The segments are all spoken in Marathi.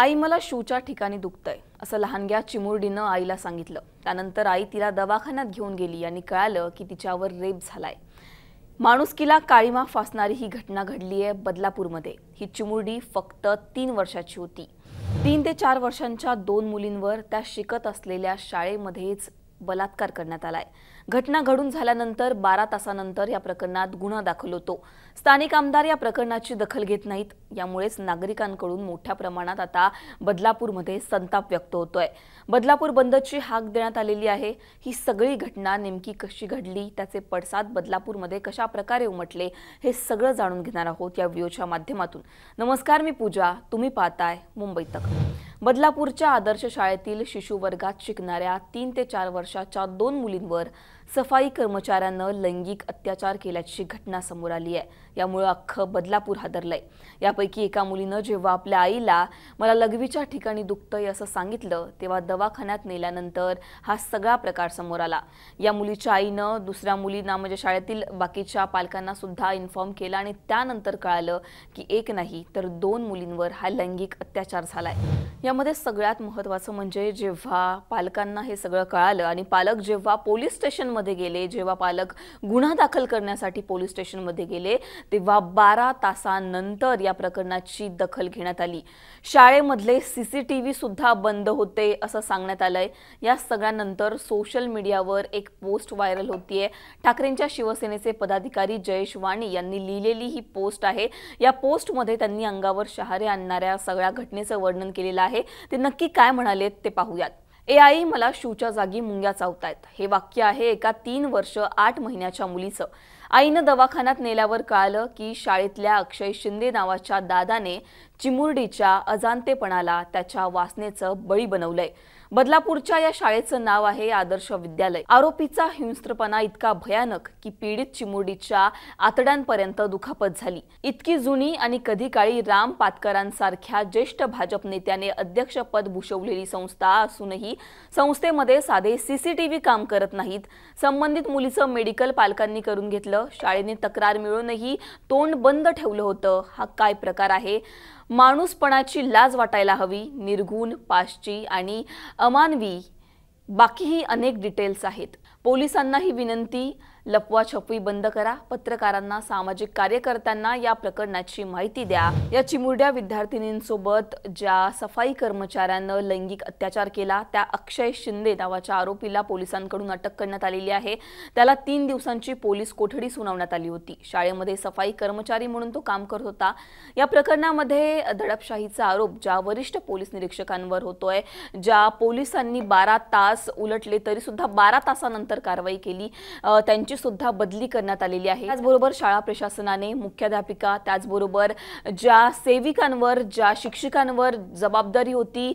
आई मला शूच्या ठिकाणी दुखतंय असं लहानग्या चिमुरडीनं आईला सांगितलं त्यानंतर आई तिला दवाखान्यात घेऊन गेली आणि कळालं की तिच्यावर रेप झालाय माणुसकीला काळीमा फासणारी ही घटना घडली आहे बदलापूरमध्ये ही चिमुरडी फक्त तीन वर्षाची होती तीन ते चार वर्षांच्या दोन मुलींवर त्या शिकत असलेल्या शाळेमध्येच बलात्कार करण्यात आलाय घटना घडून झाल्यानंतर बारा तासानंतर या प्रकरणात गुन्हा दाखल होतो स्थानिक आमदार या प्रकरणाची दखल घेत नाहीत यामुळेच नागरिकांकडून मोठ्या प्रमाणात आता बदलापूरमध्ये संताप व्यक्त होतोय बदलापूर बंदची हाक देण्यात आलेली आहे ही सगळी घटना नेमकी कशी घडली त्याचे पडसाद बदलापूरमध्ये कशा प्रकारे उमटले हे सगळं जाणून घेणार आहोत या व्हिडिओच्या माध्यमातून नमस्कार मी पूजा तुम्ही पाहताय मुंबई तक बदलापूरच्या आदर्श शाळेतील शिशुवर्गात शिकणाऱ्या तीन ते चार वर्षाच्या दोन मुलींवर सफाई कर्मचाऱ्यानं लैंगिक अत्याचार केल्याची घटना समोर आली आहे यामुळं अख्खं बदलापूर हादरलंय यापैकी एका मुलीनं जेव्हा आपल्या आईला मला लघवीच्या ठिकाणी दुखतंय असं सांगितलं तेव्हा दवाखान्यात नेल्यानंतर हा सगळा प्रकार समोर आला या मुलीच्या आईनं दुसऱ्या मुलींना म्हणजे शाळेतील बाकीच्या पालकांना सुद्धा इन्फॉर्म केला आणि त्यानंतर कळालं की एक नाही तर दोन मुलींवर हा लैंगिक अत्याचार झालाय यामध्ये सगळ्यात महत्वाचं म्हणजे जेव्हा पालकांना हे सगळं कळालं आणि पालक जेव्हा पोलीस स्टेशन स्टेशनमध्ये गेले जेव्हा पालक गुन्हा दाखल करण्यासाठी पोलीस स्टेशन मध्ये गेले तेव्हा बारा तासानंतर या प्रकरणाची दखल घेण्यात आली शाळेमधले सीसीटीव्ही सुद्धा बंद होते असं सांगण्यात आलंय या सगळ्यानंतर सोशल मीडियावर एक पोस्ट व्हायरल होतीये ठाकरेंच्या शिवसेनेचे पदाधिकारी जयेश वाणी यांनी लिहिलेली ही पोस्ट आहे या पोस्ट मध्ये त्यांनी अंगावर शहारे आणणाऱ्या सगळ्या घटनेचं वर्णन केलेलं आहे ते नक्की काय म्हणाले ते पाहूयात ए आई मला शूच्या जागी मुंग्या चावतायत हे वाक्य आहे एका तीन वर्ष आठ महिन्याच्या मुलीचं आईनं दवाखान्यात नेल्यावर कळालं की शाळेतल्या अक्षय शिंदे नावाच्या दादाने चिमुरडीच्या अजांतेपणाला त्याच्या वासनेचं बळी बनवलंय बदलापूरच्या या शाळेचं नाव आहे आदर्श विद्यालय आरोपीचा हिंस्त्रपणा इतका भयानक की पीडित चिमुरडीच्या आतड्यांपर्यंत दुखापत झाली इतकी जुनी आणि कधी काळी राम पातकरांसारख्या ज्येष्ठ भाजप नेत्याने अध्यक्षपद भूषवलेली संस्था असूनही संस्थेमध्ये साधे सीसीटीव्ही काम करत नाहीत संबंधित मुलीचं मेडिकल पालकांनी करून घेतलं शाळेने तक्रार मिळूनही तोंड बंद ठेवलं होतं हा काय प्रकार आहे माणूसपणाची लाज वाटायला हवी निर्गुण पाश्ची आणि अमानवी बाकीही अनेक डिटेल्स आहेत पोलिसांना ही विनंती लपवाछपवी बंद करा पत्रकारांना सामाजिक कार्यकर्त्यांना या प्रकरणाची माहिती द्या या चिमुरड्या विद्यार्थिनींसोबत ज्या सफाई कर्मचाऱ्यानं लैंगिक अत्याचार केला त्या अक्षय शिंदे नावाच्या आरोपीला पोलिसांकडून अटक करण्यात आलेली आहे त्याला तीन दिवसांची पोलीस कोठडी सुनावण्यात आली होती शाळेमध्ये सफाई कर्मचारी म्हणून तो काम करत होता या प्रकरणामध्ये दडपशाहीचा आरोप ज्या वरिष्ठ पोलीस निरीक्षकांवर होतोय ज्या पोलिसांनी बारा तास उलटले तरी सुद्धा बारा तासानंतर कारवाई केली त्यांची सुद्धा बदली करण्यात आलेली आहे त्याचबरोबर शाळा प्रशासनाने मुख्याध्यापिका त्याचबरोबर ज्या सेविकांवर ज्या शिक्षिकांवर जबाबदारी होती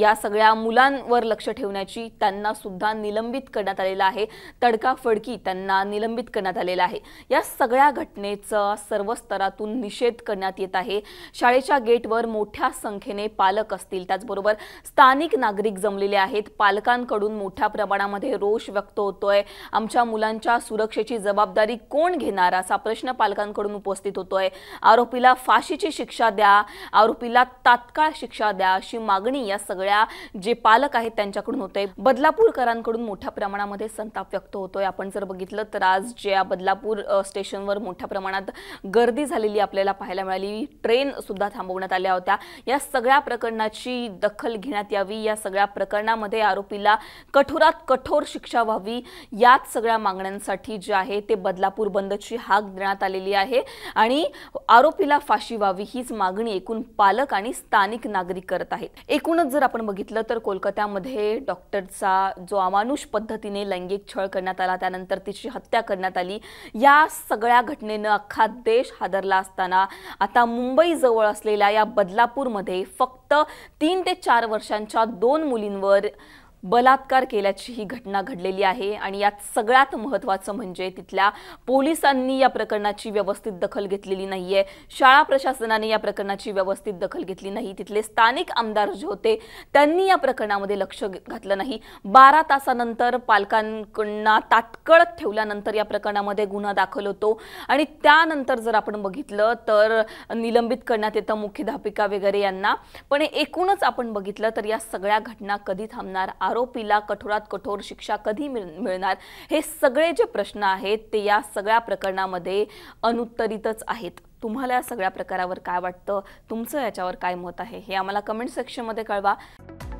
या सगळ्या मुलांवर लक्ष ठेवण्याची त्यांना सुद्धा निलंबित करण्यात आलेला आहे तडकाफडकी त्यांना निलंबित करण्यात आलेला आहे या सगळ्या घटनेचा सर्व स्तरातून निषेध करण्यात येत आहे शाळेच्या गेटवर मोठ्या संख्येने पालक असतील त्याचबरोबर स्थानिक नागरिक जमलेले आहेत पालकांकडून मोठ्या प्रमाणामध्ये रोष व्यक्त होतोय आमच्या मुलांच्या सुरक्षेची जबाबदारी कोण घेणार असा प्रश्न पालकांकडून उपस्थित होतोय आरोपीला फाशीची शिक्षा द्या आरोपीला तात्काळ शिक्षा द्या अशी मागणी या सगळ्या जे पालक आहेत त्यांच्याकडून होते बदलापूरकरांकडून मोठ्या प्रमाणामध्ये संताप व्यक्त होतोय आपण जर बघितलं तर आज ज्या बदलापूर स्टेशनवर मोठ्या प्रमाणात गर्दी झालेली आपल्याला पाहायला मिळाली ट्रेन सुद्धा थांबवण्यात आल्या होत्या या सगळ्या प्रकरणाची दखल घेण्यात यावी या सगळ्या प्रकरणामध्ये आरोपीला कठोरात कठोर शिक्षा व्हावी याच सगळ्या मागण्यांसाठी साठी जे आहे ते बदलापूर बंदची हाक देण्यात आलेली आहे आणि आरोपीला फाशी व्हावी हीच मागणी एकूण पालक आणि स्थानिक नागरिक करत आहेत एकूणच जर आपण बघितलं तर कोलकात्यामध्ये डॉक्टरचा जो अमानुष पद्धतीने लैंगिक छळ करण्यात आला त्यानंतर तिची हत्या करण्यात आली या सगळ्या घटनेनं अख्खा देश हादरला असताना आता मुंबई जवळ असलेल्या या बदलापूरमध्ये फक्त तीन ते चार वर्षांच्या दोन मुलींवर बलात्कार केल्याची ही घटना घडलेली आहे आणि यात सगळ्यात महत्त्वाचं म्हणजे तिथल्या पोलिसांनी या प्रकरणाची व्यवस्थित दखल घेतलेली नाही आहे शाळा प्रशासनाने या प्रकरणाची व्यवस्थित दखल घेतली नाही तिथले स्थानिक आमदार जे होते त्यांनी या प्रकरणामध्ये लक्ष घातलं नाही बारा तासानंतर पालकांकडनं तात्कळत ठेवल्यानंतर या प्रकरणामध्ये गुन्हा दाखल होतो आणि त्यानंतर जर आपण बघितलं तर निलंबित करण्यात येतं मुख्याध्यापिका वगैरे यांना पण एकूणच आपण बघितलं तर या सगळ्या घटना कधी थांबणार आरोपीला कठोरात कठोर शिक्षा कधी मिळणार हे सगळे जे प्रश्न आहेत ते या सगळ्या प्रकरणामध्ये अनुत्तरितच आहेत तुम्हाला या सगळ्या प्रकारावर काय वाटतं तुमचं याच्यावर काय मत आहे हे आम्हाला कमेंट सेक्शनमध्ये कळवा